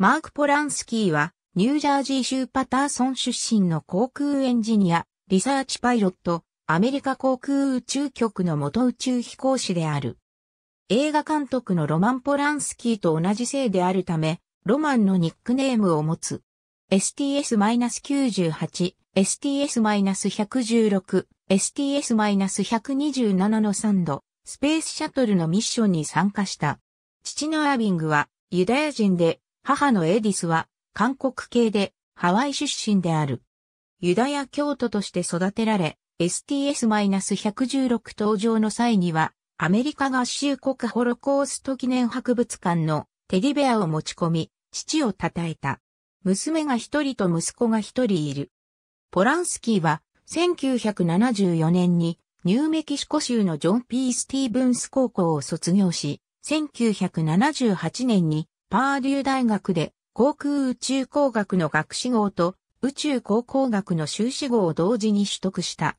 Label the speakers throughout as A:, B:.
A: マーク・ポランスキーは、ニュージャージー州パターソン出身の航空エンジニア、リサーチパイロット、アメリカ航空宇宙局の元宇宙飛行士である。映画監督のロマン・ポランスキーと同じ姓であるため、ロマンのニックネームを持つ。STS-98、STS-116、STS-127 の3度、スペースシャトルのミッションに参加した。父のアービングはユダヤ人で母のエディスは韓国系でハワイ出身である。ユダヤ教徒として育てられ、STS-116 登場の際には、アメリカ合衆国ホロコースト記念博物館のテディベアを持ち込み、父を称えた。娘が一人と息子が一人いる。ポランスキーは1974年にニューメキシコ州のジョン・ P・ スティーブンス高校を卒業し、1978年にパーデュー大学で航空宇宙工学の学士号と宇宙航空学の修士号を同時に取得した。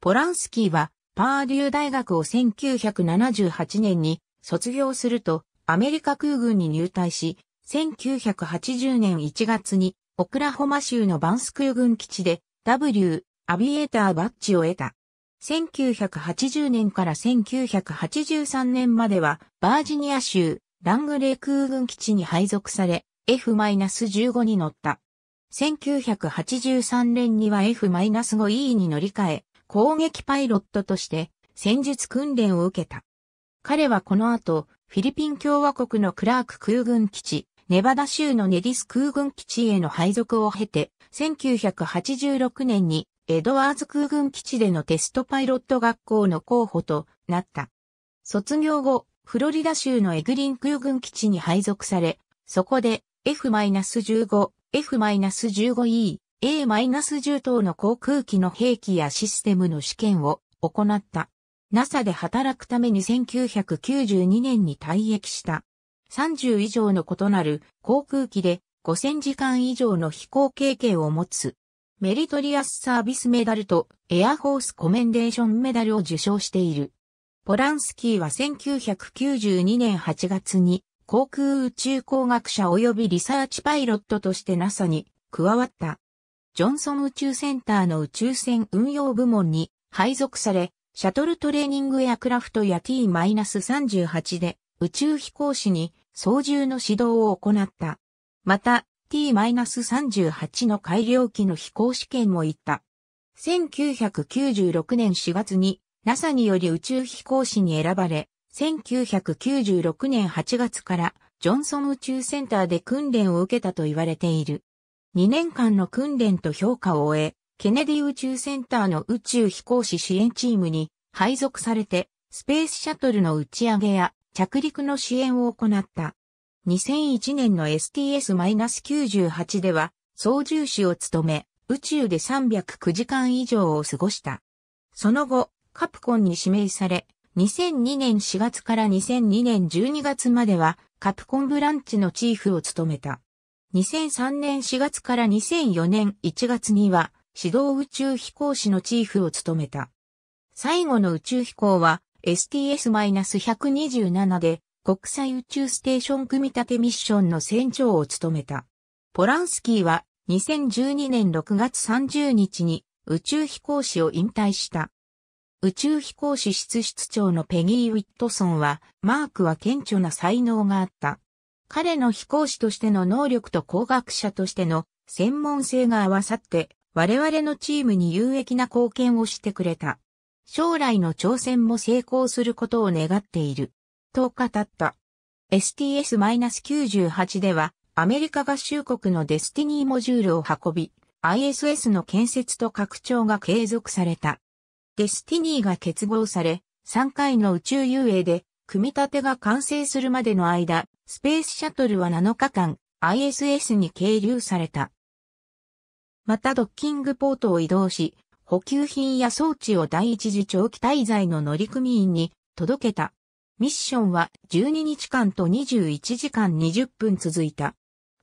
A: ポランスキーはパーデュー大学を1978年に卒業するとアメリカ空軍に入隊し、1980年1月にオクラホマ州のバンス空軍基地で W アビエーターバッジを得た。1980年から1983年まではバージニア州ラングレー空軍基地に配属され、F-15 に乗った。1983年には F-5E に乗り換え、攻撃パイロットとして戦術訓練を受けた。彼はこの後、フィリピン共和国のクラーク空軍基地、ネバダ州のネディス空軍基地への配属を経て、1986年にエドワーズ空軍基地でのテストパイロット学校の候補となった。卒業後、フロリダ州のエグリン空軍基地に配属され、そこで F-15、F-15E、A-10 等の航空機の兵器やシステムの試験を行った。NASA で働くために1992年に退役した。30以上の異なる航空機で5000時間以上の飛行経験を持つ。メリトリアスサービスメダルとエアフォースコメンデーションメダルを受賞している。ポランスキーは1992年8月に航空宇宙工学者及びリサーチパイロットとして NASA に加わった。ジョンソン宇宙センターの宇宙船運用部門に配属され、シャトルトレーニングエアクラフトや T-38 で宇宙飛行士に操縦の指導を行った。また T-38 の改良機の飛行試験も行った。1996年4月に NASA により宇宙飛行士に選ばれ、1996年8月からジョンソン宇宙センターで訓練を受けたと言われている。2年間の訓練と評価を終え、ケネディ宇宙センターの宇宙飛行士支援チームに配属されて、スペースシャトルの打ち上げや着陸の支援を行った。2001年の STS-98 では、操縦士を務め、宇宙で309時間以上を過ごした。その後、カプコンに指名され、2002年4月から2002年12月まではカプコンブランチのチーフを務めた。2003年4月から2004年1月には指導宇宙飛行士のチーフを務めた。最後の宇宙飛行は STS-127 で国際宇宙ステーション組み立てミッションの船長を務めた。ポランスキーは2012年6月30日に宇宙飛行士を引退した。宇宙飛行士室室長のペギー・ウィットソンは、マークは顕著な才能があった。彼の飛行士としての能力と工学者としての専門性が合わさって、我々のチームに有益な貢献をしてくれた。将来の挑戦も成功することを願っている。と語った。STS-98 では、アメリカ合衆国のデスティニーモジュールを運び、ISS の建設と拡張が継続された。デスティニーが結合され、3回の宇宙遊泳で、組み立てが完成するまでの間、スペースシャトルは7日間、ISS に係留された。またドッキングポートを移動し、補給品や装置を第一次長期滞在の乗組員に届けた。ミッションは12日間と21時間20分続いた。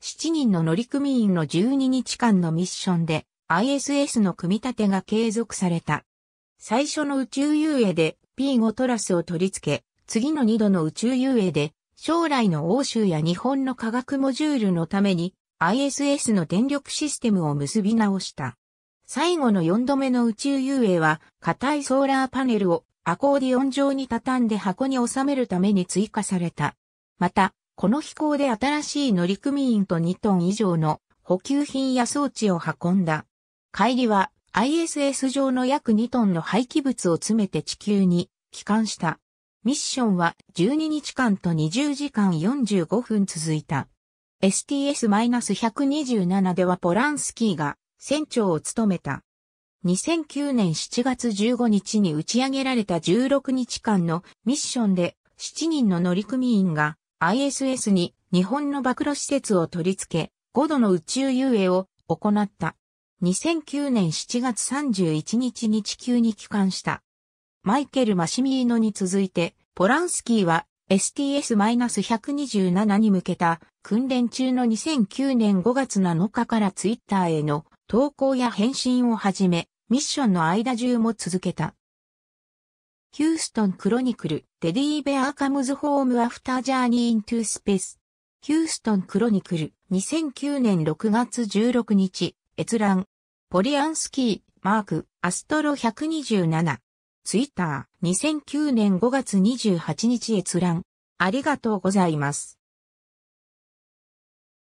A: 7人の乗組員の12日間のミッションで ISS の組み立てが継続された。最初の宇宙遊泳で P5 トラスを取り付け、次の2度の宇宙遊泳で将来の欧州や日本の科学モジュールのために ISS の電力システムを結び直した。最後の4度目の宇宙遊泳は硬いソーラーパネルをアコーディオン状に畳んで箱に収めるために追加された。また、この飛行で新しい乗組員と2トン以上の補給品や装置を運んだ。帰りは ISS 上の約2トンの廃棄物を詰めて地球に帰還した。ミッションは12日間と20時間45分続いた。STS-127 ではポランスキーが船長を務めた。2009年7月15日に打ち上げられた16日間のミッションで7人の乗組員が ISS に日本の暴露施設を取り付け5度の宇宙遊泳を行った。2009年7月31日に地球に帰還した。マイケル・マシミーノに続いて、ポランスキーは STS-127 に向けた訓練中の2009年5月7日からツイッターへの投稿や返信をはじめ、ミッションの間中も続けた。ヒューストンクロニクル、テディベアカムズホームアフタージャーニーイントゥスペース。ヒューストンクロニクル、2009年6月16日、閲覧、ポリアンスキー、マーク、アストロ127。ツイッター、2009年5月28日閲覧。ありがとうございます。